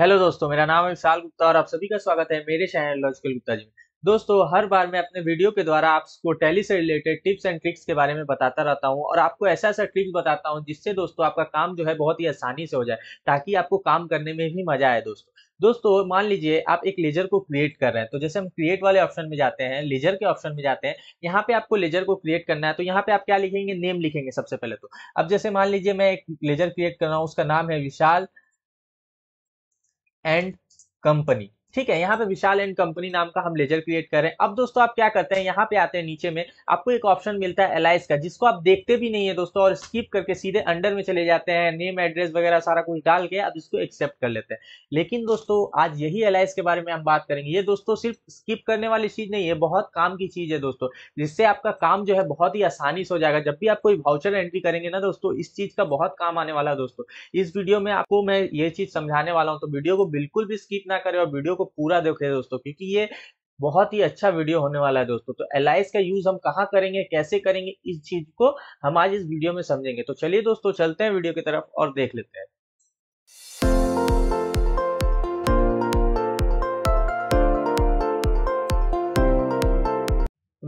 hello दोस्तों मेरा नाम है विशाल गुप्ता और आप सभी का स्वागत है मेरे चैनल लॉजिकल गुप्ता जी में दोस्तों हर बार मैं अपने वीडियो के द्वारा आपको टैली से रिलेटेड टिप्स एंड ट्रिक्स के बारे में बताता रहता हूं और आपको ऐसा ऐसा ट्रिक्स बताता हूं जिससे दोस्तों आपका काम जो है बहुत ही आसानी से हो जाए ताकि आपको काम करने में भी मजा आए दोस्तों दोस्तों मान लीजिए आप एक लेजर को क्रिएट कर रहे हैं तो जैसे हम क्रिएट वाले ऑप्शन में जाते हैं लेजर के ऑप्शन में जाते हैं यहाँ पे आपको लेजर को क्रिएट करना है तो यहाँ पे आप क्या लिखेंगे नेम लिखेंगे सबसे पहले तो अब जैसे मान लीजिए मैं एक लेजर क्रिएट कर रहा हूँ उसका नाम है विशाल and company ठीक है यहाँ पे विशाल एंड कंपनी नाम का हम लेजर क्रिएट कर रहे हैं अब दोस्तों आप क्या करते हैं यहाँ पे आते हैं नीचे में आपको एक ऑप्शन मिलता है एलाइस का जिसको आप देखते भी नहीं है दोस्तों और स्किप करके सीधे अंडर में चले जाते हैं नेम एड्रेस वगैरह सारा कुछ डाल के आप इसको एक्सेप्ट कर लेते हैं लेकिन दोस्तों आज यही एलाइस के बारे में हम बात करेंगे ये दोस्तों सिर्फ स्किप करने वाली चीज नहीं है बहुत काम की चीज है दोस्तों जिससे आपका काम जो है बहुत ही आसानी से हो जाएगा जब भी आप कोई भाउचर एंट्री करेंगे ना दोस्तों इस चीज का बहुत काम आने वाला है दोस्तों इस वीडियो में आपको मैं ये चीज समझाने वाला हूँ तो वीडियो को बिल्कुल भी स्किप ना करें और वीडियो को पूरा देखे दोस्तों क्योंकि ये बहुत ही अच्छा वीडियो होने वाला है दोस्तों तो एल का यूज हम कहाँ करेंगे कैसे करेंगे इस चीज को हम आज इस वीडियो में समझेंगे तो चलिए दोस्तों चलते हैं वीडियो की तरफ और देख लेते हैं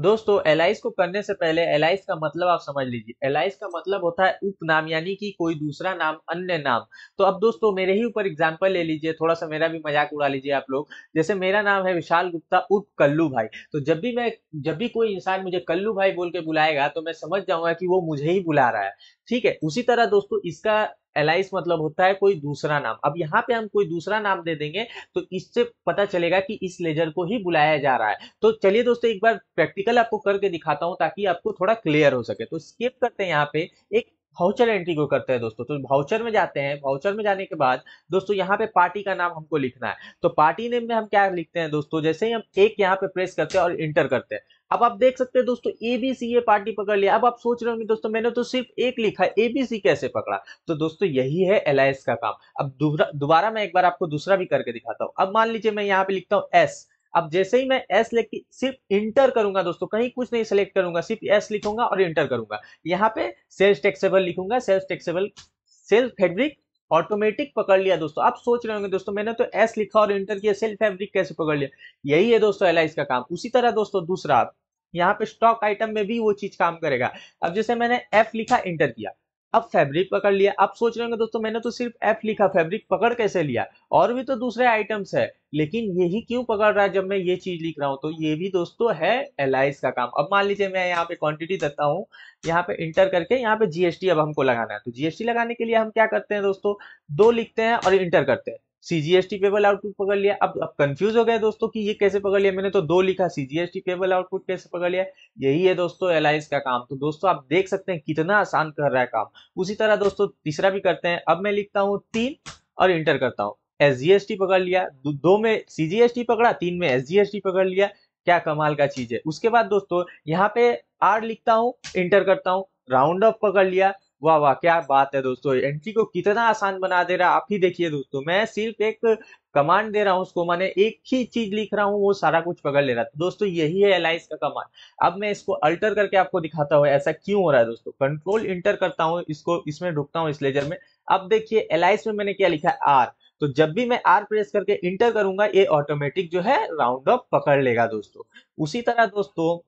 दोस्तों एलाइस को करने से पहले एलाइस का मतलब आप समझ लीजिए एलाइस का मतलब होता है उपनाम यानी कि कोई दूसरा नाम अन्य नाम तो अब दोस्तों मेरे ही ऊपर एग्जाम्पल ले लीजिए थोड़ा सा मेरा भी मजाक उड़ा लीजिए आप लोग जैसे मेरा नाम है विशाल गुप्ता उप कल्लू भाई तो जब भी मैं जब भी कोई इंसान मुझे कल्लू भाई बोल के बुलाएगा तो मैं समझ जाऊंगा कि वो मुझे ही बुला रहा है ठीक है उसी तरह दोस्तों इसका एलाइस मतलब होता है कोई दूसरा नाम अब यहाँ पे हम कोई दूसरा नाम दे देंगे तो इससे पता चलेगा कि इस लेजर को ही बुलाया जा रहा है तो चलिए दोस्तों एक बार प्रैक्टिकल आपको करके दिखाता हूँ ताकि आपको थोड़ा क्लियर हो सके तो स्केप करते हैं यहाँ पे एक भाउचर एंट्री को करते हैं दोस्तों तो भाउचर में जाते हैं भाउचर में जाने के बाद दोस्तों यहाँ पे पार्टी का नाम हमको लिखना है तो पार्टी नेम में हम क्या लिखते हैं दोस्तों जैसे ही हम एक यहाँ पे प्रेस करते हैं और इंटर करते हैं अब आप देख सकते हैं दोस्तों एबीसी ये पार्टी पकड़ लिया अब आप सोच रहे होंगे दोस्तों मैंने तो सिर्फ एक लिखा एबीसी कैसे पकड़ा तो दोस्तों यही है एल का काम अब दोबारा मैं एक बार आपको दूसरा भी करके दिखाता हूं अब मान लीजिए मैं यहाँ पे लिखता हूँ एस अब जैसे ही मैं एस लिख सिर्फ इंटर करूंगा दोस्तों कहीं कुछ नहीं सेलेक्ट करूंगा सिर्फ एस लिखूंगा और इंटर करूंगा यहाँ पे सेल्स टैक्सेबल लिखूंगा sales taxable sales fabric automatic पकड़ लिया दोस्तों आप सोच रहे होंगे दोस्तों मैंने तो एस लिखा और इंटर किया सेल्फ फैब्रिक कैसे पकड़ लिया यही है दोस्तों एलआईस का काम उसी तरह दोस्तों दूसरा आप यहाँ पे स्टॉक आइटम में भी वो चीज काम करेगा अब जैसे मैंने एफ लिखा इंटर किया अब फैब्रिक पकड़ लिया आप सोच रहे होंगे दोस्तों मैंने तो सिर्फ एफ लिखा फैब्रिक पकड़ कैसे लिया और भी तो दूसरे आइटम्स है लेकिन यही क्यों पकड़ रहा है जब मैं ये चीज लिख रहा हूं तो ये भी दोस्तों है एलाइस का काम अब मान लीजिए मैं यहाँ पे क्वांटिटी देता हूँ यहाँ पे इंटर करके यहाँ पे जीएसटी अब हमको लगाना है तो जीएसटी लगाने के लिए हम क्या करते हैं दोस्तों दो लिखते हैं और इंटर करते हैं सीजीएसटी पेबल आउटपुट पकड़ लिया अब अब कंफ्यूज हो गए दोस्तों कि ये कैसे पकड़ लिया मैंने तो दो लिखा सीजीएसटी पेबल आउटपुट कैसे पकड़ लिया यही है दोस्तों एल का काम तो दोस्तों आप देख सकते हैं कितना आसान कर रहा है काम उसी तरह दोस्तों तीसरा भी करते हैं अब मैं लिखता हूँ तीन और इंटर करता हूँ एस पकड़ लिया दो में सीजीएसटी पकड़ा तीन में एस पकड़ लिया क्या कमाल का चीज है उसके बाद दोस्तों यहाँ पे आर लिखता हूँ इंटर करता हूँ राउंड ऑफ पकड़ लिया वाह वाह क्या बात है दोस्तों एंट्री को कितना आसान बना दे रहा आप ही देखिए दोस्तों मैं सिर्फ एक कमांड दे रहा हूँ उसको मैंने एक ही चीज लिख रहा हूँ वो सारा कुछ पकड़ ले रहा था तो दोस्तों यही है एलाइस का कमांड अब मैं इसको अल्टर करके आपको दिखाता हूँ ऐसा क्यों हो रहा है दोस्तों कंट्रोल इंटर करता हूँ इसको इसमें रुकता हूँ इस लेजर में अब देखिए एलाइस में मैंने क्या लिखा है आर तो जब भी मैं आर प्रेस करके इंटर करूंगा ये ऑटोमेटिक जो है राउंड ऑफ पकड़ लेगा दोस्तों उसी तरह दोस्तों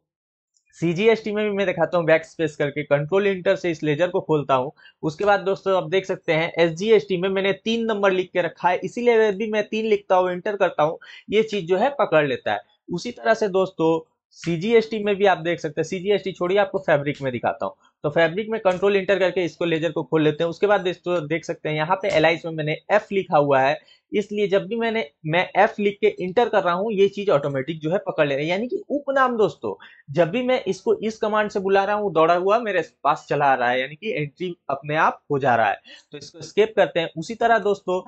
सीजीएसटी में भी मैं दिखाता हूँ बैक स्पेस करके कंट्रोल इंटर से इस लेजर को खोलता हूँ उसके बाद दोस्तों आप देख सकते हैं एसजीएसटी में मैंने तीन नंबर लिख के रखा है इसीलिए भी मैं तीन लिखता हूँ इंटर करता हूँ ये चीज जो है पकड़ लेता है उसी तरह से दोस्तों सीजीएसटी में भी आप देख सकते हैं सीजीएसटी छोड़िए आपको फैब्रिक में दिखाता हूँ तो फैब्रिक में कंट्रोल इंटर करके इसको लेजर को खोल लेते हैं उसके बाद दोस्तों देख सकते हैं यहाँ पे एलाइस में मैंने एफ लिखा हुआ है इसलिए जब भी मैंने मैं एफ लिख के इंटर कर रहा हूँ ये चीज ऑटोमेटिक जो है पकड़ ले रही है यानी कि उपनाम दोस्तों जब भी मैं इसको इस कमांड से बुला रहा हूँ दौड़ा हुआ मेरे पास चला आ रहा है यानी कि एंट्री अपने आप हो जा रहा है तो इसको स्केप करते हैं उसी तरह दोस्तों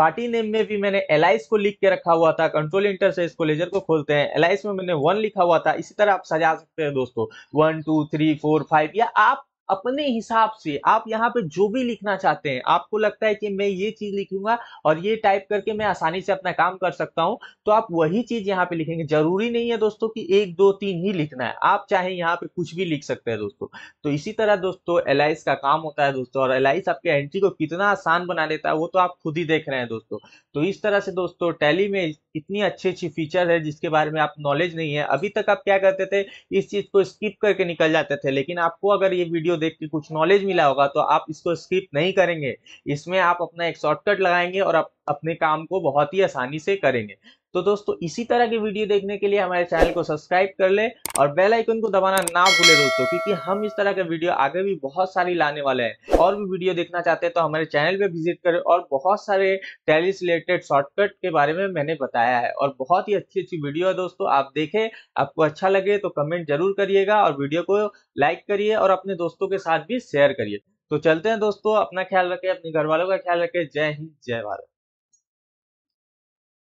पार्टी नेम में भी मैंने एलाइस को लिख के रखा हुआ था कंट्रोल इंटर से इसको लेजर को खोलते हैं एलाइस में मैंने वन लिखा हुआ था इसी तरह आप सजा सकते हैं दोस्तों one two three four five या आप अपने हिसाब से आप यहाँ पे जो भी लिखना चाहते हैं आपको लगता है कि मैं ये चीज लिखूंगा और ये टाइप करके मैं आसानी से अपना काम कर सकता हूँ तो आप वही चीज यहाँ पे लिखेंगे जरूरी नहीं है दोस्तों कि एक दो तीन ही लिखना है आप चाहे यहाँ पे कुछ भी लिख सकते हैं दोस्तों तो इसी तरह दोस्तों एल का काम होता है दोस्तों और एल आपके एंट्री को कितना आसान बना देता है वो तो आप खुद ही देख रहे हैं दोस्तों तो इस तरह से दोस्तों टैली में इतनी अच्छी अच्छी फीचर है जिसके बारे में आप नॉलेज नहीं है अभी तक आप क्या करते थे इस चीज को स्किप करके निकल जाते थे लेकिन आपको अगर ये वीडियो देख के कुछ नॉलेज मिला होगा तो आप इसको स्किप नहीं करेंगे इसमें आप अपना एक शॉर्टकट लगाएंगे और आप अपने काम को बहुत ही आसानी से करेंगे तो दोस्तों इसी तरह की वीडियो देखने के लिए हमारे चैनल को सब्सक्राइब कर ले और बेल आइकन को दबाना ना भूले दोस्तों क्योंकि हम इस तरह के वीडियो आगे भी बहुत सारी लाने वाले हैं और भी वीडियो देखना चाहते हैं तो हमारे चैनल पे विजिट करें और बहुत सारे टैली से रिलेटेड शॉर्टकट के बारे में मैंने बताया है और बहुत ही अच्छी अच्छी वीडियो है दोस्तों आप देखें आपको अच्छा लगे तो कमेंट जरूर करिएगा और वीडियो को लाइक करिए और अपने दोस्तों के साथ भी शेयर करिए तो चलते हैं दोस्तों अपना ख्याल रखें अपने घर वालों का ख्याल रखें जय हिंद जय भारत